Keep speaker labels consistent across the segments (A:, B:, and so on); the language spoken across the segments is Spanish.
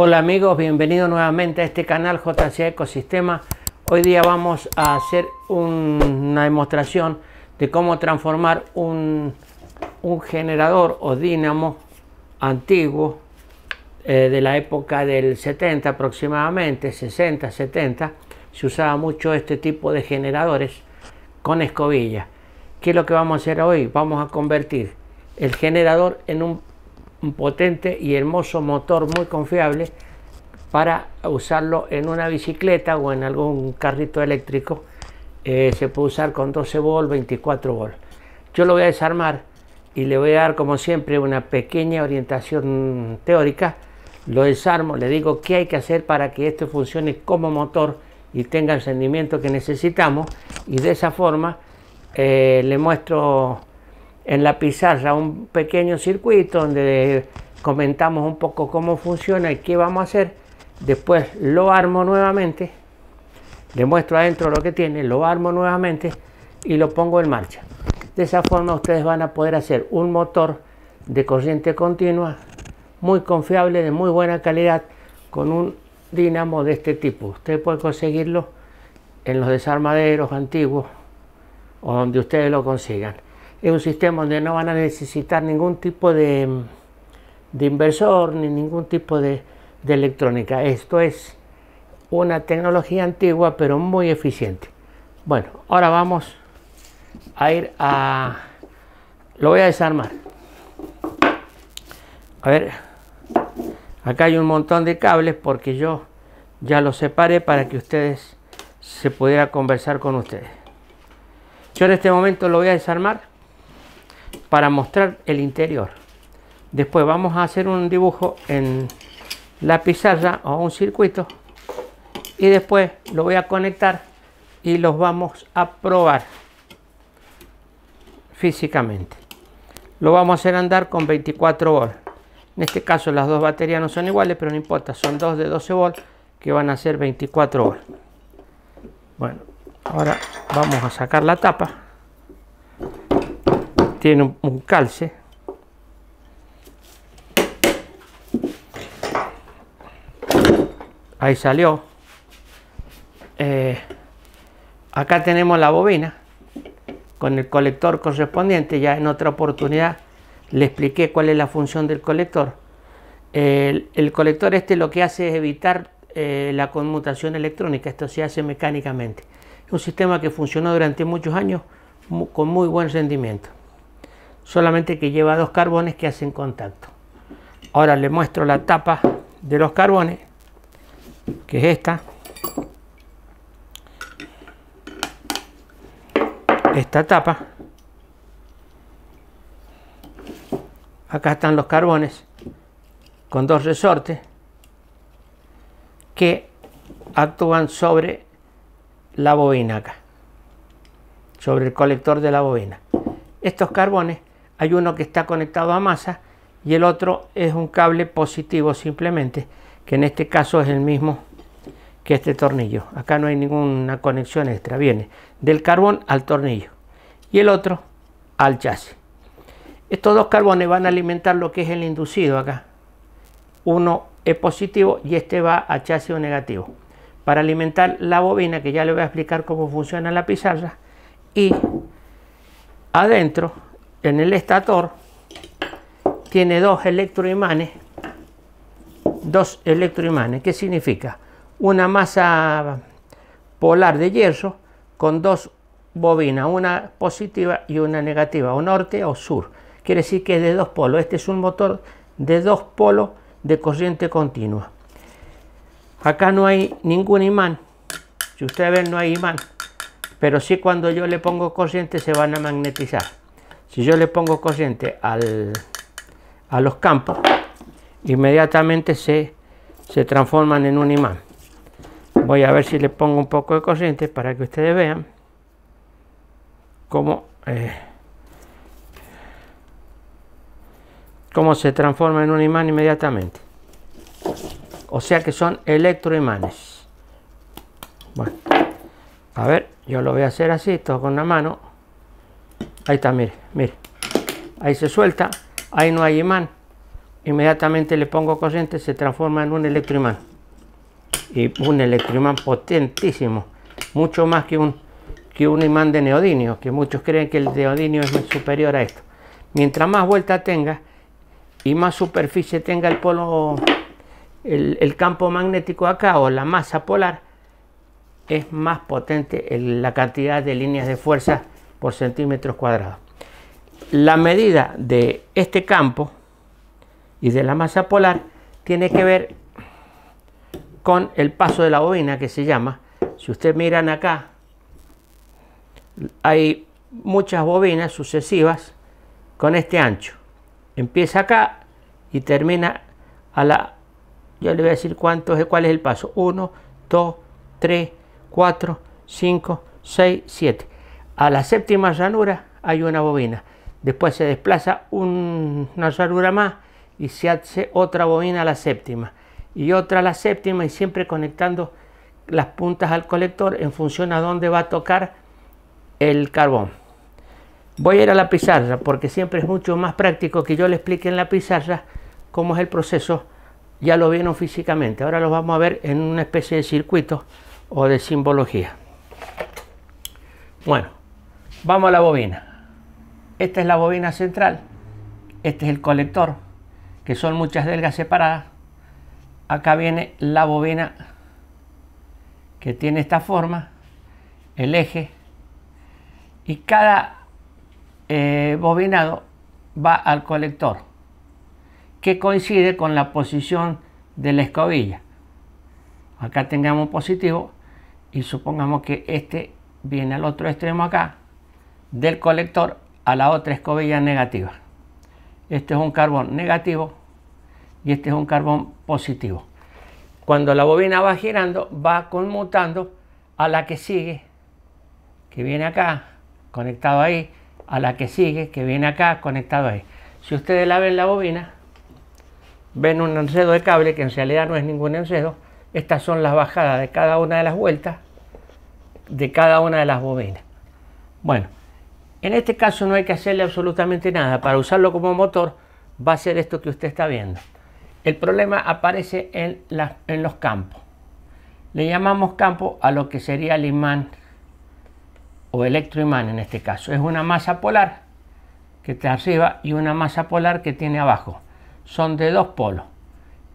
A: Hola amigos, bienvenidos nuevamente a este canal JC Ecosistema. Hoy día vamos a hacer una demostración de cómo transformar un, generador o dínamo antiguo eh, de la época del 70 aproximadamente, 60, 70. Se usaba mucho este tipo de generadores con escobilla. ¿Qué es lo que vamos a hacer hoy? Vamos a convertir el generador en un un potente y hermoso motor muy confiable para usarlo en una bicicleta o en algún carrito eléctrico. Eh, se puede usar con 12 volt, 24 volt. Yo lo voy a desarmar y le voy a dar como siempre una pequeña orientación teórica. Lo desarmo, le digo qué hay que hacer para que esto funcione como motor y tenga el rendimiento que necesitamos y de esa forma eh, le muestro en la pizarra un pequeño circuito donde comentamos un poco cómo funciona y qué vamos a hacer. Después lo armo nuevamente, le muestro adentro lo que tiene, lo armo nuevamente y lo pongo en marcha. De esa forma ustedes van a poder hacer un motor de corriente continua muy confiable, de muy buena calidad, con un dinamo de este tipo. Usted puede conseguirlo en los desarmaderos antiguos o donde ustedes lo consigan es un sistema donde no van a necesitar ningún tipo de, inversor ni ningún tipo de, electrónica. Esto es una tecnología antigua pero muy eficiente. Bueno, ahora vamos a ir a... Lo voy a desarmar. A ver, acá hay un montón de cables porque yo ya los separé para que ustedes se pudiera conversar con ustedes. Yo en este momento lo voy a desarmar para mostrar el interior. Después vamos a hacer un dibujo en la pizarra o un circuito y después lo voy a conectar y los vamos a probar físicamente. Lo vamos a hacer andar con 24 volts. En este caso las dos baterías no son iguales, pero no importa, son dos de 12 volts que van a ser 24 volts. Bueno, ahora vamos a sacar la tapa tiene un, calce ahí salió eh, acá tenemos la bobina con el colector correspondiente ya en otra oportunidad le expliqué cuál es la función del colector el, colector este lo que hace es evitar eh, la conmutación electrónica esto se hace mecánicamente un sistema que funcionó durante muchos años con muy buen rendimiento solamente que lleva dos carbones que hacen contacto. Ahora le muestro la tapa de los carbones, que es esta. Esta tapa. Acá están los carbones con dos resortes que actúan sobre la bobina acá, sobre el colector de la bobina. Estos carbones hay uno que está conectado a masa y el otro es un cable positivo simplemente, que en este caso es el mismo que este tornillo. Acá no hay ninguna conexión extra, viene del carbón al tornillo y el otro al chasis. Estos dos carbones van a alimentar lo que es el inducido acá. Uno es positivo y este va a chasis o negativo. Para alimentar la bobina, que ya le voy a explicar cómo funciona la pizarra, y adentro en el estator tiene dos electroimanes, dos electroimanes, ¿qué significa? Una masa polar de hierro con dos bobinas, una positiva y una negativa, o norte o sur. Quiere decir que es de dos polos. Este es un motor de dos polos de corriente continua. Acá no hay ningún imán. Si ustedes ven, no hay imán. Pero sí cuando yo le pongo corriente se van a magnetizar. Si yo le pongo corriente al, a los campos, inmediatamente se, se transforman en un imán. Voy a ver si le pongo un poco de corriente para que ustedes vean cómo, eh, cómo se transforma en un imán inmediatamente. O sea que son electroimanes. Bueno, a ver, yo lo voy a hacer así, todo con la mano. Ahí está, mire, mire. Ahí se suelta, ahí no hay imán. Inmediatamente le pongo corriente, se transforma en un electroimán. Y un electroimán potentísimo, mucho más que un, que un imán de neodinio, que muchos creen que el neodinio es superior a esto. Mientras más vuelta tenga y más superficie tenga el polo, el, campo magnético acá o la masa polar, es más potente la cantidad de líneas de fuerza por centímetros cuadrados. La medida de este campo y de la masa polar tiene que ver con el paso de la bobina que se llama. Si ustedes miran acá, hay muchas bobinas sucesivas con este ancho. Empieza acá y termina a la... Yo le voy a decir cuánto es, cuál es el paso. 1, 2, 3, 4, 5, 6, 7. A la séptima llanura hay una bobina. Después se desplaza una ranura más y se hace otra bobina a la séptima. Y otra a la séptima y siempre conectando las puntas al colector en función a dónde va a tocar el carbón. Voy a ir a la pizarra porque siempre es mucho más práctico que yo le explique en la pizarra cómo es el proceso. Ya lo vieron físicamente. Ahora lo vamos a ver en una especie de circuito o de simbología. Bueno, Vamos a la bobina. Esta es la bobina central. Este es el colector, que son muchas delgas separadas. Acá viene la bobina que tiene esta forma, el eje. Y cada eh, bobinado va al colector, que coincide con la posición de la escobilla. Acá tengamos positivo y supongamos que este viene al otro extremo acá del colector a la otra escobilla negativa. Este es un carbón negativo y este es un carbón positivo. Cuando la bobina va girando, va conmutando a la que sigue, que viene acá, conectado ahí, a la que sigue, que viene acá, conectado ahí. Si ustedes la ven la bobina, ven un enredo de cable, que en realidad no es ningún enredo, estas son las bajadas de cada una de las vueltas de cada una de las bobinas. Bueno, en este caso no hay que hacerle absolutamente nada. Para usarlo como motor va a ser esto que usted está viendo. El problema aparece en, los campos. Le llamamos campo a lo que sería el imán o electroimán en este caso. Es una masa polar que está arriba y una masa polar que tiene abajo. Son de dos polos.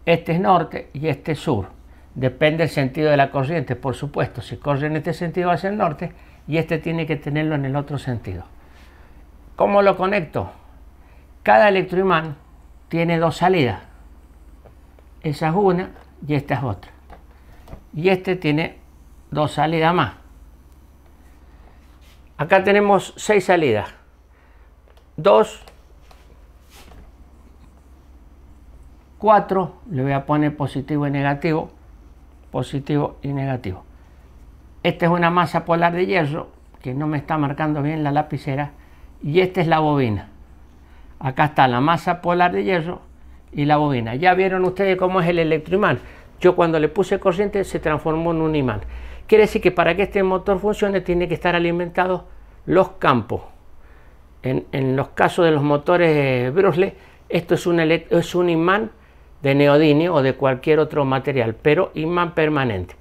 A: Este es norte y este es sur. Depende del sentido de la corriente, por supuesto. Si corre en este sentido hacia el norte y este tiene que tenerlo en el otro sentido. ¿Cómo lo conecto? Cada electroimán tiene dos salidas. Esa es una y esta es otra. Y este tiene dos salidas más. Acá tenemos seis salidas. Dos, cuatro, le voy a poner positivo y negativo, positivo y negativo. Esta es una masa polar de hierro que no me está marcando bien la lapicera y esta es la bobina. Acá está la masa polar de hierro y la bobina. Ya vieron ustedes cómo es el electroimán. Yo cuando le puse corriente se transformó en un imán. Quiere decir que para que este motor funcione tiene que estar alimentado los campos. En, los casos de los motores eh, Brusle, esto es un, es un imán de neodinio o de cualquier otro material, pero imán permanente.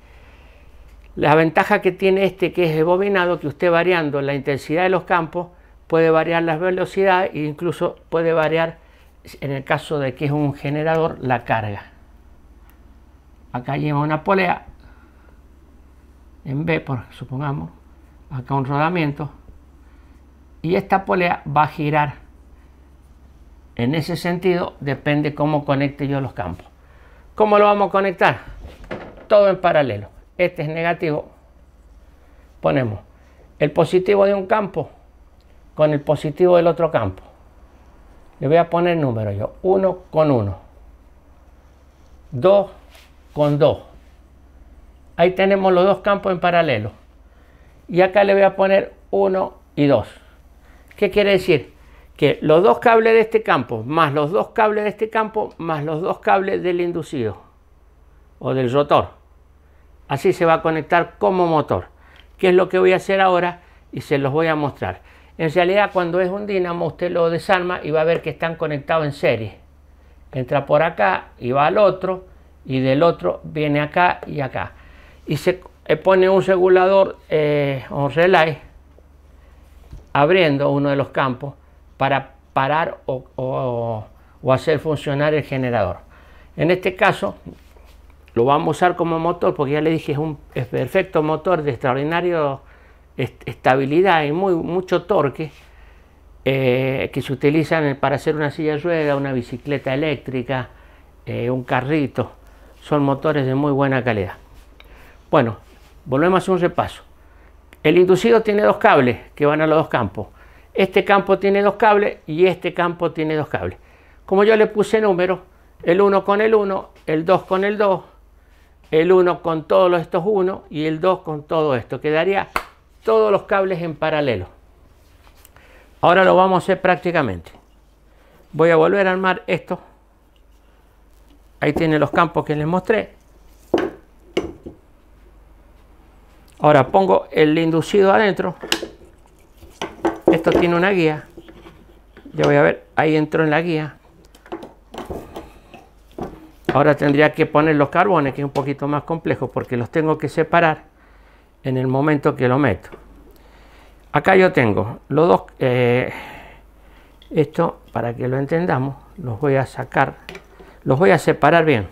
A: La ventaja que tiene este que es bobinado, que usted variando la intensidad de los campos, puede variar las velocidad e incluso puede variar, en el caso de que es un generador, la carga. Acá lleva una polea en B, por, supongamos, acá un rodamiento, y esta polea va a girar en ese sentido, depende cómo conecte yo los campos. ¿Cómo lo vamos a conectar? Todo en paralelo. Este es negativo. Ponemos el positivo de un campo con el positivo del otro campo. Le voy a poner número yo. 1 con 1. 2 con 2. Ahí tenemos los dos campos en paralelo. Y acá le voy a poner 1 y 2. ¿Qué quiere decir? Que los dos cables de este campo, más los dos cables de este campo, más los dos cables del inducido o del rotor. Así se va a conectar como motor. ¿Qué es lo que voy a hacer ahora? Y se los voy a mostrar. En realidad, cuando es un dínamo, usted lo desarma y va a ver que están conectados en serie. Entra por acá y va al otro, y del otro viene acá y acá. Y se eh, pone un regulador eh, o relay abriendo uno de los campos para parar o, hacer funcionar el generador. En este caso, lo vamos a usar como motor porque ya le dije es un perfecto motor de extraordinario estabilidad y muy, mucho torque eh, que se utilizan para hacer una silla rueda, una bicicleta eléctrica, eh, un carrito. Son motores de muy buena calidad. Bueno, volvemos a hacer un repaso. El inducido tiene dos cables que van a los dos campos. Este campo tiene dos cables y este campo tiene dos cables. Como yo le puse números, el 1 con el 1, el 2 con el 2, el 1 con todos estos 1 y el 2 con todo esto. Quedaría todos los cables en paralelo. Ahora lo vamos a hacer prácticamente. Voy a volver a armar esto. Ahí tiene los campos que les mostré. Ahora pongo el inducido adentro. Esto tiene una guía. Ya voy a ver, ahí entro en la guía. Ahora tendría que poner los carbones, que es un poquito más complejo porque los tengo que separar en el momento que lo meto. Acá yo tengo los dos, eh, esto para que lo entendamos, los voy a sacar, los voy a separar bien.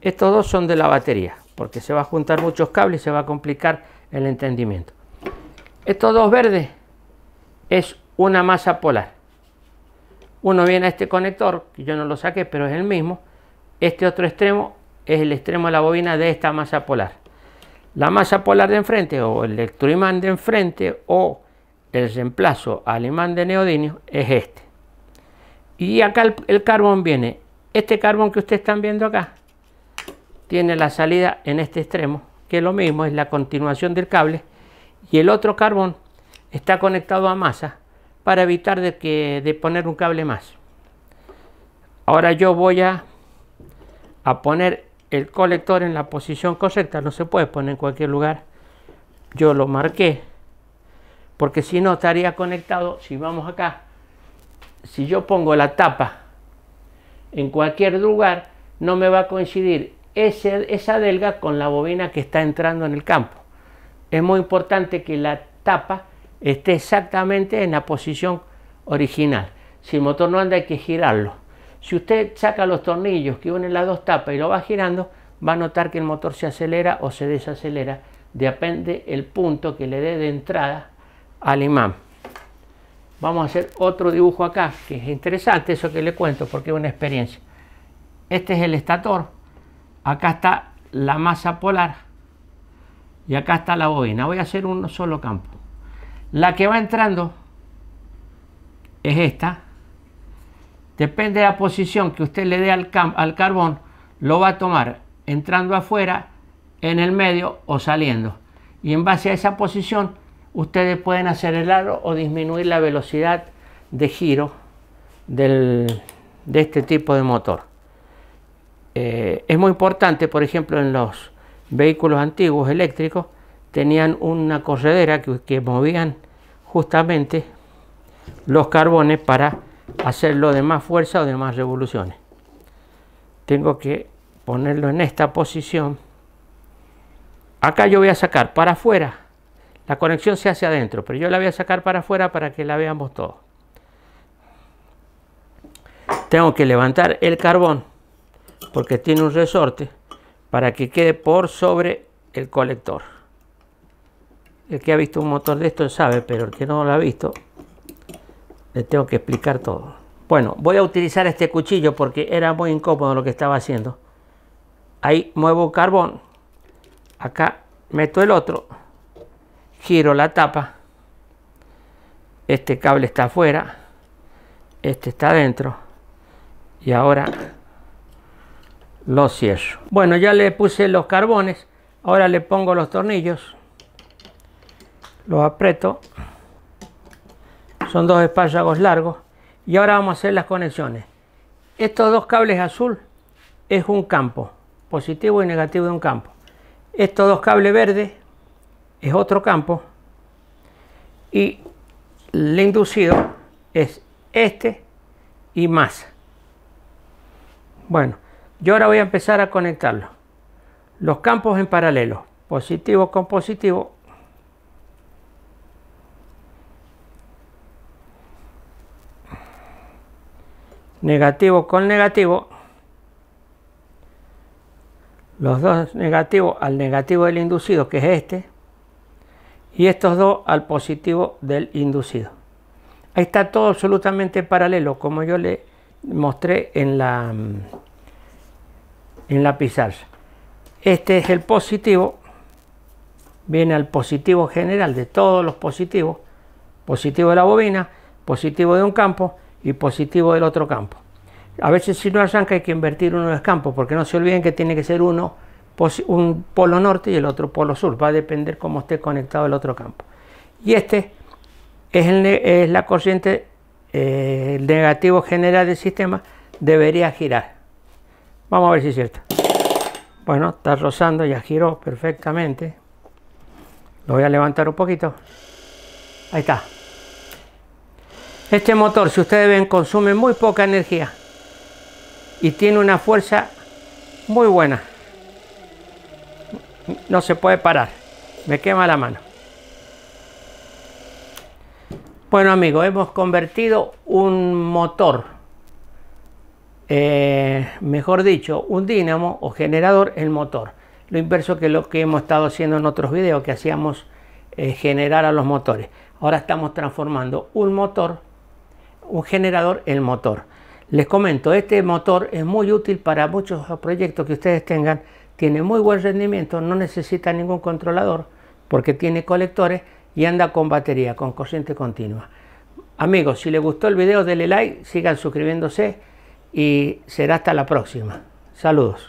A: Estos dos son de la batería, porque se va a juntar muchos cables y se va a complicar el entendimiento. Estos dos verdes es una masa polar. Uno viene a este conector, que yo no lo saqué, pero es el mismo. Este otro extremo es el extremo de la bobina de esta masa polar la masa polar de enfrente o el electroimán de enfrente o el reemplazo al imán de neodinio es este. Y acá el, carbón viene, este carbón que ustedes están viendo acá, tiene la salida en este extremo, que es lo mismo es la continuación del cable, y el otro carbón está conectado a masa para evitar de, que, de poner un cable más. Ahora yo voy a, a poner el colector en la posición correcta, no se puede poner en cualquier lugar. Yo lo marqué, porque si no estaría conectado, si vamos acá, si yo pongo la tapa en cualquier lugar, no me va a coincidir ese, esa delga con la bobina que está entrando en el campo. Es muy importante que la tapa esté exactamente en la posición original. Si el motor no anda hay que girarlo si usted saca los tornillos que unen las dos tapas y lo va girando, va a notar que el motor se acelera o se desacelera, depende el punto que le dé de entrada al imán. Vamos a hacer otro dibujo acá, que es interesante eso que le cuento, porque es una experiencia. Este es el estator, acá está la masa polar y acá está la bobina. Voy a hacer un solo campo. La que va entrando es esta, Depende de la posición que usted le dé al, carbón, lo va a tomar entrando afuera, en el medio o saliendo. Y en base a esa posición, ustedes pueden acelerar o disminuir la velocidad de giro de este tipo de motor. Eh, es muy importante, por ejemplo, en los vehículos antiguos eléctricos, tenían una corredera que, que movían justamente los carbones para hacerlo de más fuerza o de más revoluciones. Tengo que ponerlo en esta posición. Acá yo voy a sacar para afuera. La conexión se hace adentro, pero yo la voy a sacar para afuera para que la veamos todo Tengo que levantar el carbón porque tiene un resorte para que quede por sobre el colector. El que ha visto un motor de esto sabe, pero el que no lo ha visto le tengo que explicar todo. Bueno, voy a utilizar este cuchillo porque era muy incómodo lo que estaba haciendo. Ahí muevo carbón. Acá meto el otro. Giro la tapa. Este cable está afuera. Este está adentro. Y ahora lo cierro. Bueno, ya le puse los carbones. Ahora le pongo los tornillos. Los aprieto son dos espárragos largos y ahora vamos a hacer las conexiones estos dos cables azul es un campo positivo y negativo de un campo estos dos cables verdes es otro campo y el inducido es este y más bueno yo ahora voy a empezar a conectarlo los campos en paralelo positivo con positivo negativo con negativo, los dos negativos al negativo del inducido, que es este, y estos dos al positivo del inducido. Ahí está todo absolutamente paralelo, como yo le mostré en la, mm, en la pizarra. Este es el positivo, viene al positivo general de todos los positivos, positivo de la bobina, positivo de un campo, y positivo del otro campo. A veces si no arranca hay que invertir uno de los campos, porque no se olviden que tiene que ser uno un polo norte y el otro polo sur, va a depender cómo esté conectado el otro campo. Y este es, la corriente eh, el negativo general del sistema, debería girar. Vamos a ver si es cierto. Bueno, está rozando, ya giró perfectamente. Lo voy a levantar un poquito. Ahí está. Este motor, si ustedes ven, consume muy poca energía y tiene una fuerza muy buena. No se puede parar. Me quema la mano. Bueno amigos, hemos convertido un motor, eh, mejor dicho, un dínamo o generador en motor. Lo inverso que lo que hemos estado haciendo en otros videos que hacíamos eh, generar a los motores. Ahora estamos transformando un motor un generador el motor. Les comento, este motor es muy útil para muchos proyectos que ustedes tengan, tiene muy buen rendimiento, no necesita ningún controlador porque tiene colectores y anda con batería, con corriente continua. Amigos, si les gustó el video denle like, sigan suscribiéndose y será hasta la próxima. Saludos.